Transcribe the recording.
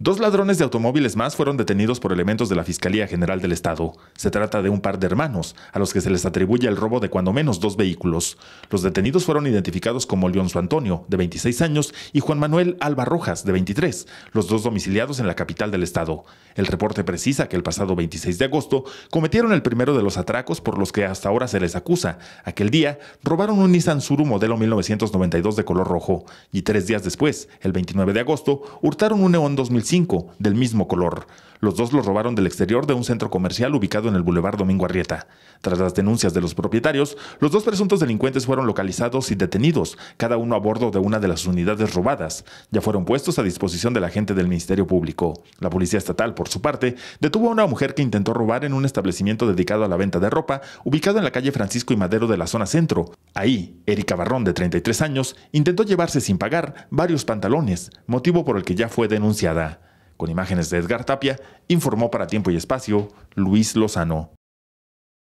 Dos ladrones de automóviles más fueron detenidos por elementos de la Fiscalía General del Estado. Se trata de un par de hermanos, a los que se les atribuye el robo de cuando menos dos vehículos. Los detenidos fueron identificados como Leonzo Antonio, de 26 años, y Juan Manuel Alba Rojas, de 23, los dos domiciliados en la capital del Estado. El reporte precisa que el pasado 26 de agosto cometieron el primero de los atracos por los que hasta ahora se les acusa. Aquel día robaron un Nissan Suru modelo 1992 de color rojo, y tres días después, el 29 de agosto, hurtaron un Neon 2000 5 del mismo color. Los dos lo robaron del exterior de un centro comercial ubicado en el Boulevard Domingo Arrieta. Tras las denuncias de los propietarios, los dos presuntos delincuentes fueron localizados y detenidos, cada uno a bordo de una de las unidades robadas. Ya fueron puestos a disposición de la gente del Ministerio Público. La Policía Estatal, por su parte, detuvo a una mujer que intentó robar en un establecimiento dedicado a la venta de ropa, ubicado en la calle Francisco y Madero de la zona centro. Ahí, Erika Barrón, de 33 años, intentó llevarse sin pagar varios pantalones, motivo por el que ya fue denunciada. Con imágenes de Edgar Tapia, informó para Tiempo y Espacio Luis Lozano.